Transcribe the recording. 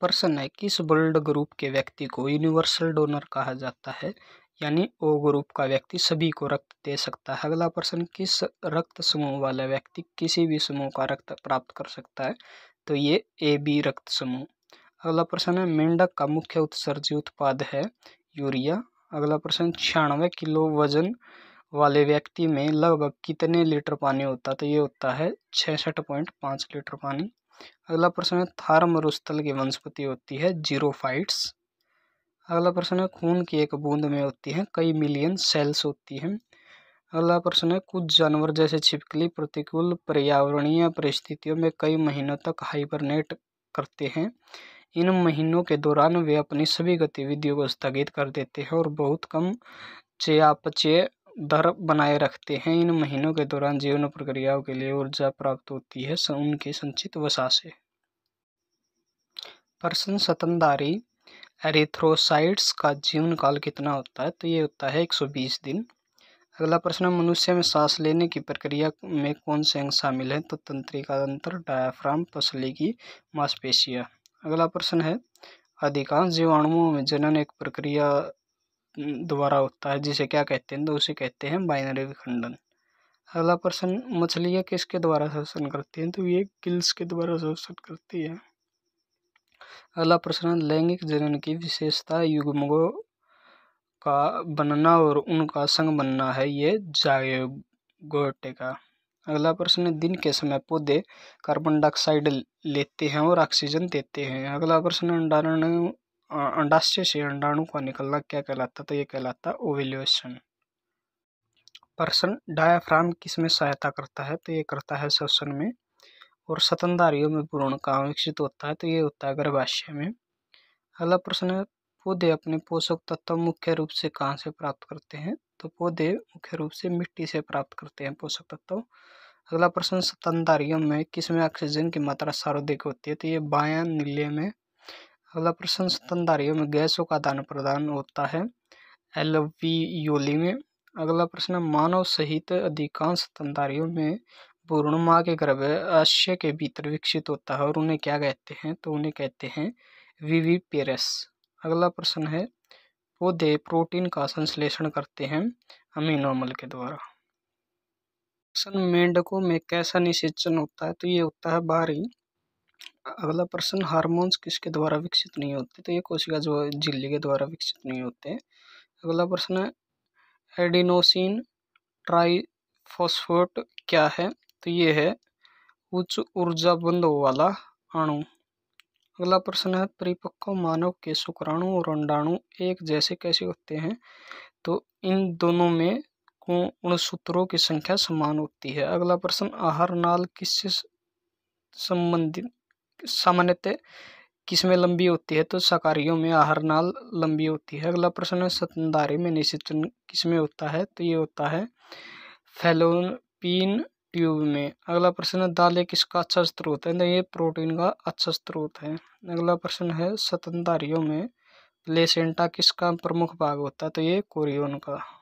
प्रश्न है किस ब्लड ग्रुप के व्यक्ति को यूनिवर्सल डोनर कहा जाता है यानी ओ ग्रुप का व्यक्ति सभी को रक्त दे सकता है अगला प्रश्न किस रक्त समूह वाला व्यक्ति किसी भी समूह का रक्त प्राप्त कर सकता है तो ये ए बी रक्त समूह अगला प्रश्न है मेंढक का मुख्य उत्सर्जी उत्पाद है यूरिया अगला प्रश्न छियानवे किलो वजन वाले व्यक्ति में लगभग कितने लीटर पानी होता है तो ये होता है छसठ पॉइंट पाँच लीटर पानी अगला प्रश्न है थार मरुस्थल की वनस्पति होती है जीरोफाइट्स अगला प्रश्न है खून की एक बूंद में होती है कई मिलियन सेल्स होती हैं अगला प्रश्न है कुछ जानवर जैसे छिपकली प्रतिकूल पर्यावरणीय परिस्थितियों में कई महीनों तक हाइबरनेट करते हैं इन महीनों के दौरान वे अपनी सभी गतिविधियों को स्थगित कर देते हैं और बहुत कम चयापचय दर बनाए रखते हैं इन महीनों के दौरान जीवन प्रक्रियाओं के लिए ऊर्जा प्राप्त होती है उनके संचित वसा से प्रश्न सतनदारी एरिथ्रोसाइट्स का जीवन काल कितना होता है तो ये होता है 120 दिन अगला प्रश्न मनुष्य में सांस लेने की प्रक्रिया में कौन से अंग शामिल हैं तो तंत्रिका तंत्र डायाफ्राम पसली की मांसपेशियाँ अगला प्रश्न है अधिकांश जीवाणुओं में जनन एक प्रक्रिया दोबारा होता है जिसे क्या कहते हैं तो उसे कहते हैं बाइनरी विखंडन अगला प्रश्न मछलियाँ किसके द्वारा शोषण करती हैं तो ये गिल्स के द्वारा शोषण करती है अगला प्रश्न लैंगिक जनन की विशेषता युग्मों का बनना और उनका संग बनना है ये जायोगोटे का अगला प्रश्न दिन के समय पौधे कार्बन डाइऑक्साइड लेते हैं और ऑक्सीजन देते हैं अगला प्रश्न अंडारण अंडाशय से अंडाणु का निकलना क्या कहलाता तो ये कहलाता ओवेल्युएशन पर्सन डायाफ्राम किस में सहायता करता है तो ये करता है श्वसन में और सतनधारियों में भ्रूण कहाँ विकसित होता है तो ये होता है गर्भाशय में अगला प्रश्न है पौधे अपने पोषक तत्व मुख्य रूप से कहाँ से प्राप्त करते हैं तो पौधे मुख्य रूप से मिट्टी से प्राप्त करते हैं पोषक तत्व अगला प्रश्न स्तनधारियों में किस में ऑक्सीजन की मात्रा सर्वाधिक होती है तो ये बायां नीले में अगला प्रश्न स्तनधारियों में गैसों का आदान प्रदान होता है एल योली में अगला प्रश्न मानव सहित अधिकांश स्तनधारियों में पूर्ण माँ के गर्भ आश्य के भीतर विकसित होता है और उन्हें क्या कहते हैं तो उन्हें कहते हैं वीवी पेरस अगला प्रश्न है पौधे प्रोटीन का संश्लेषण करते हैं अमीनो के द्वारा प्रश्न मेंढकों में कैसा निषेचन होता है तो ये होता है बाहरी अगला प्रश्न हार्मोन्स किसके द्वारा विकसित नहीं होते तो ये कोशिका जो झिल्ली के द्वारा विकसित नहीं होते अगला प्रश्न है एडिनोसिन ट्राइफॉस्फेट क्या है तो ये है उच्च ऊर्जा बंद वाला अणु अगला प्रश्न है परिपक्व मानव के शुक्राणु और अंडाणु एक जैसे कैसे होते हैं तो इन दोनों में सूत्रों की संख्या समान होती है अगला प्रश्न आहार नाल किससे संबंधित सामान्यतः किस्में लंबी होती है तो शाकाहारियों में आहार नाल लंबी होती है अगला प्रश्न है सतनदारी में निषेचन किसमें होता है तो ये होता है फैलोपिन ट्यूब में अगला प्रश्न है दाले किसका अच्छा स्रोत है तो ये प्रोटीन का अच्छा स्रोत है अगला प्रश्न है सतनदारियों में प्लेसेंटा किसका प्रमुख भाग होता है तो ये कोरियोन का